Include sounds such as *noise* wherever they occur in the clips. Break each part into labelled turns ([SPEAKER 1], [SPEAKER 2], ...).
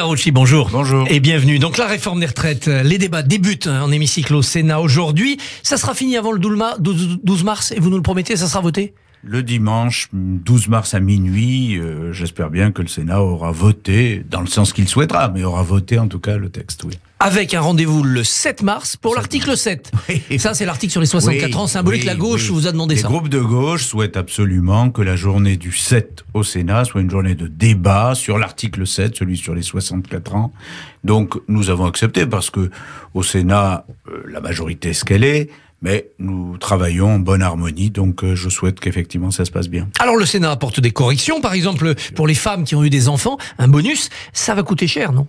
[SPEAKER 1] Roger bonjour. Et bienvenue. Donc la réforme des retraites, euh, les débats débutent hein, en hémicycle au Sénat aujourd'hui. Ça sera fini avant le 12 mars et vous nous le promettez, ça sera voté
[SPEAKER 2] le dimanche 12 mars à minuit, euh, j'espère bien que le Sénat aura voté, dans le sens qu'il souhaitera, mais aura voté en tout cas le texte, oui
[SPEAKER 1] avec un rendez-vous le 7 mars pour l'article 7. *laughs* Ça, c'est l'article sur les 64 ans symbolique. la gauche vous a demandé ça. Les groupes
[SPEAKER 2] de gauche souhaite absolument que la journée du 7 au Sénat soit une journée de débat sur l'article 7, celui sur les 64 ans. Donc, nous avons accepté parce que au Sénat, euh, la majorité est ce qu'elle est. Mais nous travaillons en bonne harmonie, donc euh, je souhaite qu'effectivement ça se passe bien.
[SPEAKER 1] Alors le Sénat apporte des corrections, par exemple pour les femmes qui ont eu des enfants, un bonus, ça va coûter cher, non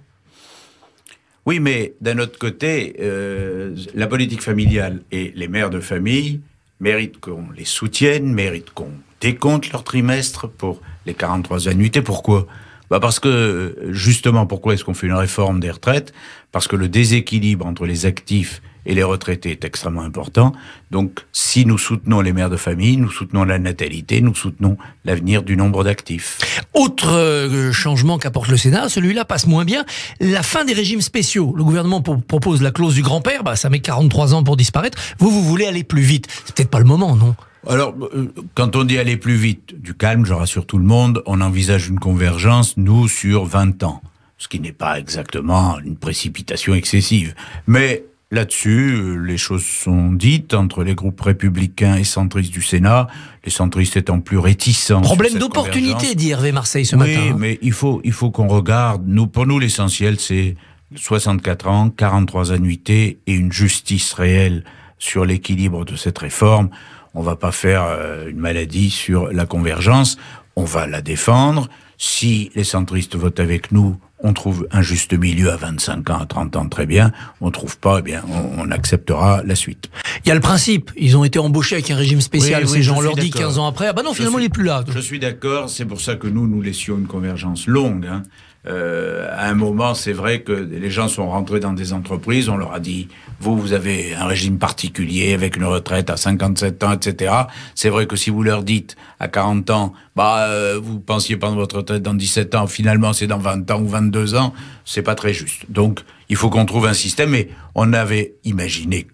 [SPEAKER 2] oui, mais d'un autre côté, euh, la politique familiale et les mères de famille méritent qu'on les soutienne, méritent qu'on décompte leur trimestre pour les 43 annuités. Pourquoi bah, parce que, justement, pourquoi est-ce qu'on fait une réforme des retraites Parce que le déséquilibre entre les actifs et les retraités est extrêmement important. Donc, si nous soutenons les mères de famille, nous soutenons la natalité, nous soutenons l'avenir du nombre d'actifs.
[SPEAKER 1] Autre euh, changement qu'apporte le Sénat, celui-là passe moins bien, la fin des régimes spéciaux. Le gouvernement propose la clause du grand-père, bah, ça met 43 ans pour disparaître. Vous, vous voulez aller plus vite. C'est peut-être pas le moment, non
[SPEAKER 2] alors, euh, quand on dit aller plus vite, du calme, je rassure tout le monde, on envisage une convergence, nous, sur 20 ans. Ce qui n'est pas exactement une précipitation excessive. Mais Là-dessus, euh, les choses sont dites entre les groupes républicains et centristes du Sénat, les centristes étant plus réticents. Problème d'opportunité, dit
[SPEAKER 1] Hervé Marseille ce matin. Oui, hein.
[SPEAKER 2] mais il faut, il faut qu'on regarde. Nous, pour nous, l'essentiel, c'est 64 ans, 43 annuités et une justice réelle sur l'équilibre de cette réforme. On va pas faire euh, une maladie sur la convergence. On va la défendre. Si les centristes votent avec nous, on trouve un juste milieu à 25 ans, à 30 ans, très bien. On trouve pas, eh bien, on, acceptera la suite.
[SPEAKER 1] Il y a le principe. Ils ont été embauchés avec un régime spécial. ces gens, on leur dit 15 ans après, ah
[SPEAKER 2] ben non, finalement, il n'est plus là. Je suis d'accord. C'est pour ça que nous, nous laissions une convergence longue. Hein. Euh, à un moment, c'est vrai que les gens sont rentrés dans des entreprises, on leur a dit, vous, vous avez un régime particulier avec une retraite à 57 ans, etc. C'est vrai que si vous leur dites à 40 ans, bah, euh, vous pensiez prendre votre retraite dans 17 ans, finalement c'est dans 20 ans ou 22 ans, c'est pas très juste. Donc, il faut qu'on trouve un système et on avait imaginé,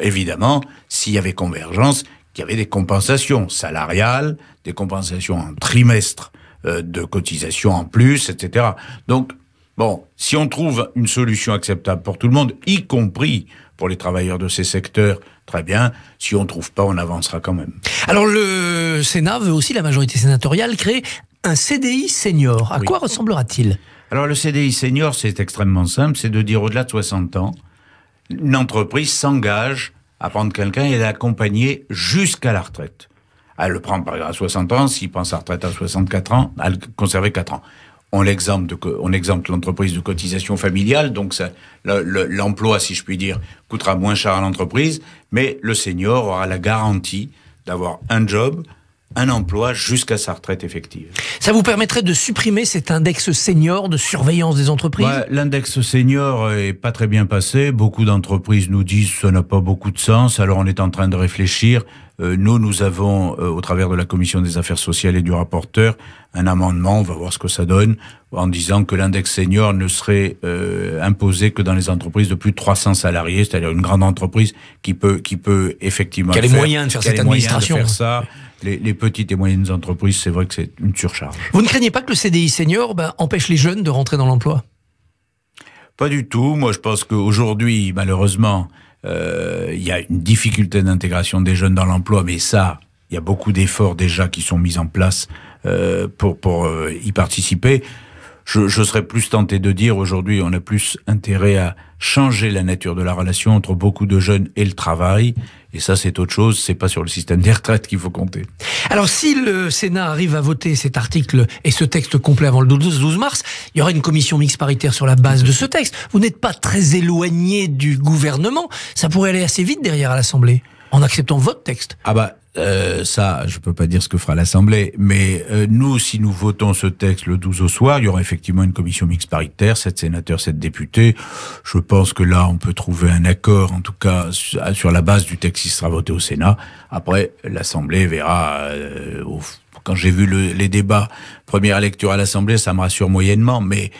[SPEAKER 2] évidemment, s'il y avait convergence, qu'il y avait des compensations salariales, des compensations en trimestre euh, de cotisations en plus, etc. Donc, bon, si on trouve une solution acceptable pour tout le monde, y compris pour les travailleurs de ces secteurs, très bien. Si on ne trouve pas, on avancera quand même.
[SPEAKER 1] Alors le Sénat veut aussi, la majorité sénatoriale, créer un CDI senior. À quoi ressemblera-t-il
[SPEAKER 2] Alors le CDI senior, c'est extrêmement simple, c'est de dire au-delà de 60 ans, une entreprise s'engage à prendre quelqu'un et l'accompagner jusqu'à la retraite à le prendre à 60 ans, s'il pense à retraite à 64 ans, à le conserver 4 ans. On l'exemple on exempte l'entreprise de cotisation familiale, donc l'emploi, si je puis dire, coûtera moins cher à l'entreprise, mais le senior aura la garantie d'avoir un job, un emploi jusqu'à sa retraite effective.
[SPEAKER 1] Ça vous permettrait de supprimer cet index senior de surveillance des entreprises
[SPEAKER 2] L'index senior est pas très bien passé. Beaucoup d'entreprises nous disent que ça n'a pas beaucoup de sens. Alors on est en train de réfléchir. Euh, nous, nous avons, euh, au travers de la commission des affaires sociales et du rapporteur, un amendement. On va voir ce que ça donne en disant que l'index senior ne serait euh, imposé que dans les entreprises de plus de 300 salariés, c'est-à-dire une grande entreprise qui peut, qui peut effectivement. Qui a les moyens de faire cette administration les, petites et moyennes entreprises, c'est vrai que c'est une surcharge.
[SPEAKER 1] Vous ne craignez pas que le CDI senior ben, empêche les jeunes de rentrer dans l'emploi
[SPEAKER 2] Pas du tout. Moi, je pense qu'aujourd'hui, malheureusement, euh, il y a une difficulté d'intégration des jeunes dans l'emploi, mais ça, il y a beaucoup d'efforts déjà qui sont mis en place euh, pour, euh, y participer je, serais plus tenté de dire aujourd'hui, on a plus intérêt à changer la nature de la relation entre beaucoup de jeunes et le travail. Et ça, c'est autre chose. C'est pas sur le système des retraites qu'il faut compter.
[SPEAKER 1] Alors, si le Sénat arrive à voter cet article et ce texte complet avant le 12 mars, il y aura une commission mixte paritaire sur la base de ce texte. Vous n'êtes pas très éloigné du gouvernement. Ça pourrait aller assez vite derrière à l'Assemblée en acceptant votre texte.
[SPEAKER 2] Ah bah euh, ça, je peux pas dire ce que fera l'Assemblée, mais euh, nous, si nous votons ce texte le 12 au soir, il y aura effectivement une commission mixte paritaire, sept sénateurs, sept députés. Je pense que là, on peut trouver un accord, en tout cas sur la base du texte qui sera voté au Sénat. Après, l'Assemblée verra. Euh, quand j'ai vu les débats première lecture à l'Assemblée, ça me rassure moyennement, mais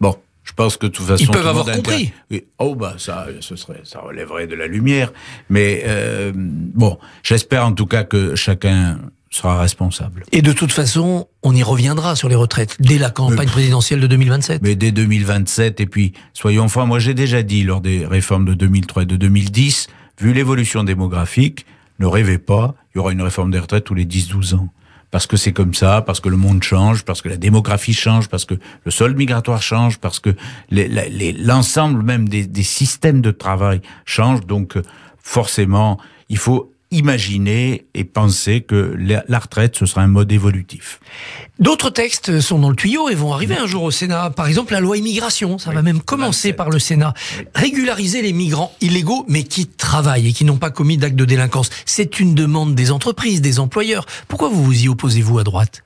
[SPEAKER 2] bon, je pense que de toute façon. Ils peuvent avoir compris. Oui. Oh, bah, ça, ce serait, ça relèverait de la lumière. Mais euh, bon, j'espère en tout cas que chacun sera responsable.
[SPEAKER 1] Et de toute façon, on y reviendra sur les retraites dès la campagne
[SPEAKER 2] présidentielle de 2027. Mais dès 2027, et puis soyons francs, moi j'ai déjà dit lors des réformes de 2003 et de 2010, vu l'évolution démographique, ne rêvez pas, il y aura une réforme des retraites tous les 10-12 ans parce que c'est comme ça, parce que le monde change, parce que la démographie change, parce que le sol migratoire change, parce que l'ensemble même des, systèmes de travail change. Donc euh, forcément, il faut imaginer et penser que la retraite, ce sera un mode évolutif.
[SPEAKER 1] D'autres textes sont dans le tuyau et vont arriver un jour au Sénat. Par exemple, la loi immigration, ça va même commencer par le Sénat. Régulariser les migrants illégaux, mais qui travaillent et qui n'ont pas commis d'actes de délinquance. C'est une demande des entreprises, des employeurs. Pourquoi vous vous y opposez-vous à droite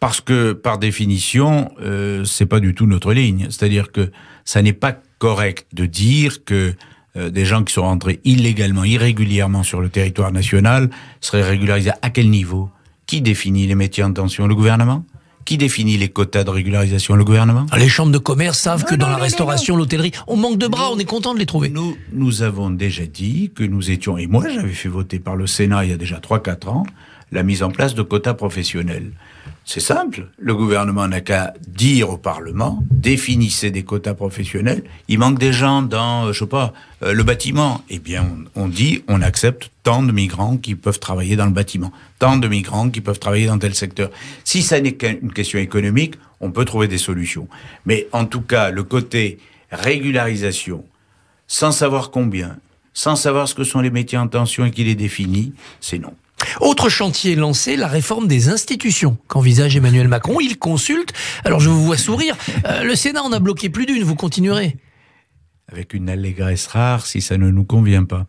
[SPEAKER 2] parce que, par définition, euh, c'est pas du tout notre ligne. C'est-à-dire que ça n'est pas correct de dire que euh, des gens qui sont rentrés illégalement, irrégulièrement sur le territoire national seraient régularisés à quel niveau Qui définit les métiers en tension Le gouvernement qui définit les quotas de régularisation Le gouvernement Les chambres de commerce savent que dans la restauration, l'hôtellerie, on manque de bras, on est content de les trouver. Nous, nous avons déjà dit que nous étions, et moi j'avais fait voter par le Sénat il y a déjà 3-4 ans, la mise en place de quotas professionnels. C'est simple, le gouvernement n'a qu'à dire au Parlement, définissez des quotas professionnels, il manque des gens dans, euh, je sais pas, euh, le bâtiment. Eh bien, on, dit, on accepte tant de migrants qui peuvent travailler dans le bâtiment, tant de migrants qui peuvent travailler dans tel secteur. Si ça n'est qu'une question économique, on peut trouver des solutions. Mais en tout cas, le côté régularisation, sans savoir combien, sans savoir ce que sont les métiers en tension et qui les définit, c'est non.
[SPEAKER 1] Autre chantier lancé, la réforme des institutions qu'envisage Emmanuel Macron. Il consulte, alors je vous vois sourire, euh, le Sénat en a bloqué plus d'une, vous continuerez avec
[SPEAKER 2] une allégresse rare si ça ne nous convient pas.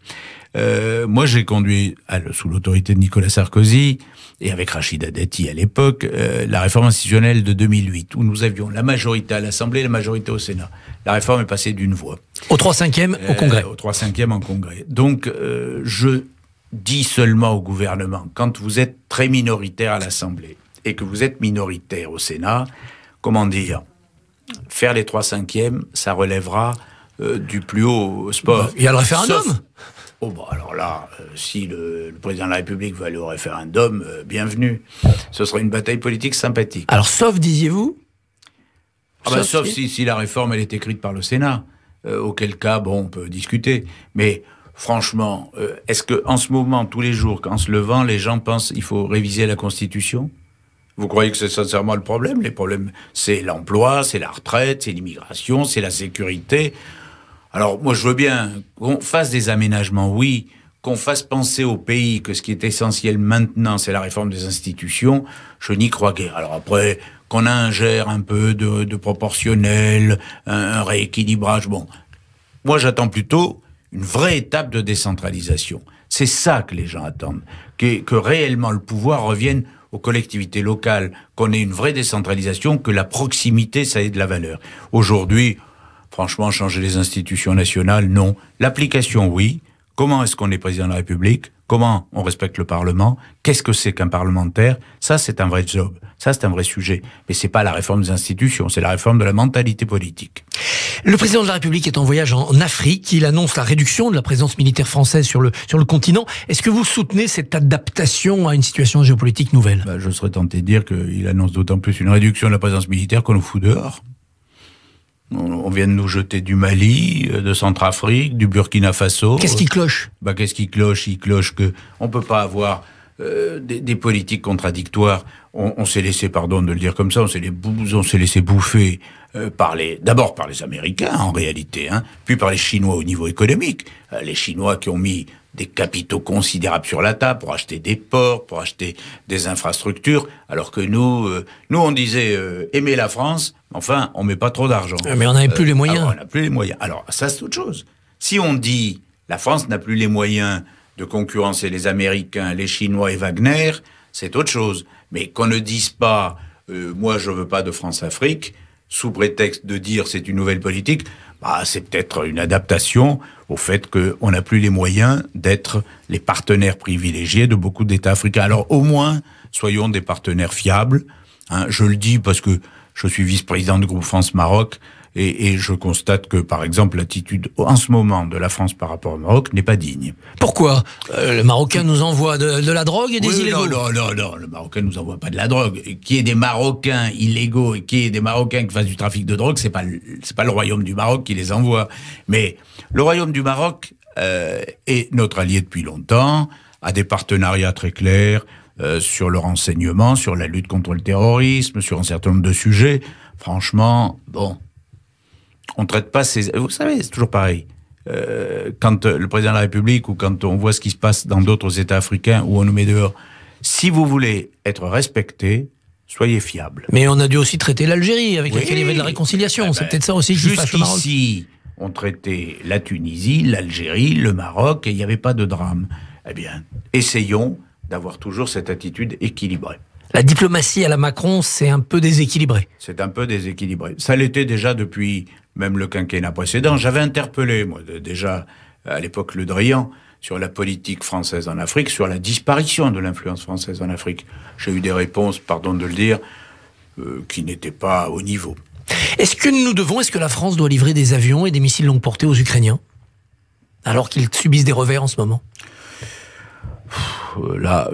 [SPEAKER 2] Euh, moi, j'ai conduit, ah, sous l'autorité de Nicolas Sarkozy, et avec Rachida Dati à l'époque, euh, la réforme institutionnelle de 2008, où nous avions la majorité à l'Assemblée et la majorité au Sénat. La réforme est passée d'une voix. Au 3 5 au Congrès. au 3 5 en Congrès. Donc, je dit seulement au gouvernement, quand vous êtes très minoritaire à l'Assemblée et que vous êtes minoritaire au Sénat, comment dire, faire les trois cinquièmes, ça relèvera euh, du plus haut sport. Il y a le référendum Oh, bah, alors là, euh, si le, président de la République veut aller au référendum, euh, bienvenue. Ce sera une bataille politique sympathique.
[SPEAKER 1] Alors, sauf, disiez-vous ah bah, Sauf, si,
[SPEAKER 2] si, la réforme, elle est écrite par le Sénat, auquel cas, bon, on peut discuter. Mais franchement, euh, est-ce que en ce moment, tous les jours, qu'en se levant, les gens pensent qu'il faut réviser la Constitution vous croyez que c'est sincèrement le problème Les problèmes, c'est l'emploi, c'est la retraite, c'est l'immigration, c'est la sécurité. Alors moi, je veux bien qu'on fasse des aménagements, oui, qu'on fasse penser au pays que ce qui est essentiel maintenant, c'est la réforme des institutions. Je n'y crois guère. Alors après, qu'on ingère un peu de, proportionnel, un rééquilibrage, bon. Moi, j'attends plutôt une vraie étape de décentralisation. C'est ça que les gens attendent, que, réellement le pouvoir revienne aux collectivités locales, qu'on ait une vraie décentralisation, que la proximité, ça ait de la valeur. Aujourd'hui, franchement, changer les institutions nationales, non. L'application, oui. Comment est-ce qu'on est président de la République Comment on respecte le Parlement Qu'est-ce que c'est qu'un parlementaire Ça, c'est un vrai job. Ça, c'est un vrai sujet. Mais c'est pas la réforme des institutions, c'est la réforme de la mentalité politique.
[SPEAKER 1] Le président de la République est en voyage en Afrique. Il annonce la réduction de la présence militaire française sur le, sur le continent. Est-ce que vous soutenez cette adaptation à une situation géopolitique nouvelle bah, Je serais tenté de dire qu'il annonce d'autant plus une
[SPEAKER 2] réduction de la présence militaire qu'on nous fout dehors. On vient de nous jeter du Mali, euh, de Centrafrique, du Burkina Faso. Qu'est-ce qui cloche bah, Qu'est-ce qui cloche Il cloche que on peut pas avoir euh, des, politiques contradictoires. On, s'est laissé, pardon de le dire comme ça, on s'est laissé, bouffer euh, par les, d'abord par les Américains en réalité, hein, puis par les Chinois au niveau économique. les Chinois qui ont mis des capitaux considérables sur la table pour acheter des ports, pour acheter des infrastructures, alors que nous, euh, nous on disait euh, aimer la France, enfin on met pas trop d'argent. Ah, mais on n'avait plus les euh, moyens. on n'a plus les moyens. Alors ça c'est autre chose. Si on dit la France n'a plus les moyens de concurrencer les Américains, les Chinois et Wagner, c'est autre chose. Mais qu'on ne dise pas moi je veux pas de France-Afrique sous prétexte de dire c'est une nouvelle politique. Ah, c'est peut-être une adaptation au fait qu'on n'a plus les moyens d'être les partenaires privilégiés de beaucoup d'États africains. Alors au moins, soyons des partenaires fiables. Hein. je le dis parce que je suis vice-président du groupe France-Maroc et, je constate que, par exemple, l'attitude en ce moment de la France par rapport au Maroc n'est pas digne. Pourquoi euh, Le Marocain nous envoie de, la
[SPEAKER 1] drogue et des illégaux
[SPEAKER 2] non, non, non, non, le Marocain nous envoie pas de la drogue. Qui est des Marocains illégaux et qui est des Marocains qui fassent du trafic de drogue, c'est pas c'est pas le royaume du Maroc qui les envoie. Mais le royaume du Maroc euh, est notre allié depuis longtemps, a des partenariats très clairs. Euh, sur le renseignement, sur la lutte contre le terrorisme, sur un certain nombre de sujets. Franchement, bon, on ne traite pas ces... Vous savez, c'est toujours pareil. Euh, quand euh, le président de la République ou quand on voit ce qui se passe dans d'autres États africains ou on nous met dehors, si vous voulez être respecté, soyez fiable.
[SPEAKER 1] Mais on a dû aussi traiter l'Algérie avec laquelle il y avait de la réconciliation. Eh ben, c'est peut-être ça aussi Si
[SPEAKER 2] on traitait la Tunisie, l'Algérie, le Maroc et il n'y avait pas de drame. Eh bien, essayons d'avoir toujours cette attitude équilibrée
[SPEAKER 1] la diplomatie à la Macron, c'est un peu déséquilibré.
[SPEAKER 2] C'est un peu déséquilibré. Ça l'était déjà depuis même le quinquennat précédent. J'avais interpellé, moi, déjà à l'époque Le Drian, sur la politique française en Afrique, sur la disparition de l'influence française en Afrique. J'ai eu des réponses, pardon de le dire, euh, qui n'étaient pas au niveau.
[SPEAKER 1] Est-ce que nous devons, est-ce que la France doit livrer des avions et des missiles longue portée aux Ukrainiens alors qu'ils subissent des revers en ce moment euh,
[SPEAKER 2] là,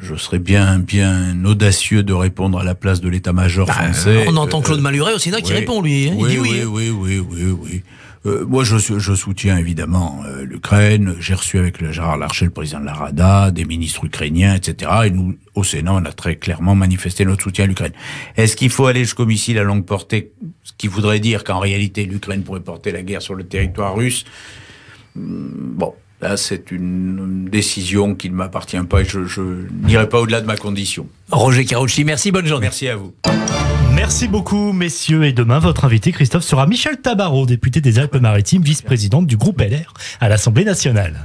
[SPEAKER 2] je, serais bien, bien audacieux de répondre à la place de l'état-major bah, français. On entend Claude euh,
[SPEAKER 1] Maluret au Sénat qui répond, lui. Hein. Hein. oui,
[SPEAKER 2] oui, oui, oui, euh, moi, je, je, soutiens évidemment l'Ukraine. J'ai reçu avec le Gérard Larcher le président de la Rada, des ministres ukrainiens, etc. Et nous, au Sénat, on a très clairement manifesté notre soutien à l'Ukraine. Est-ce qu'il faut aller jusqu'au missile à longue portée Ce qui voudrait dire qu'en réalité, l'Ukraine pourrait porter la guerre sur le territoire russe. Hmm, bon, Là, c'est une décision qui ne m'appartient pas et je,
[SPEAKER 1] n'irai pas au-delà de ma condition. Roger Carucci, merci, bonne journée. Merci à vous. Merci beaucoup, messieurs. Et demain, votre invité, Christophe, sera Michel Tabarot, député des Alpes-Maritimes, vice-présidente du groupe LR à l'Assemblée nationale.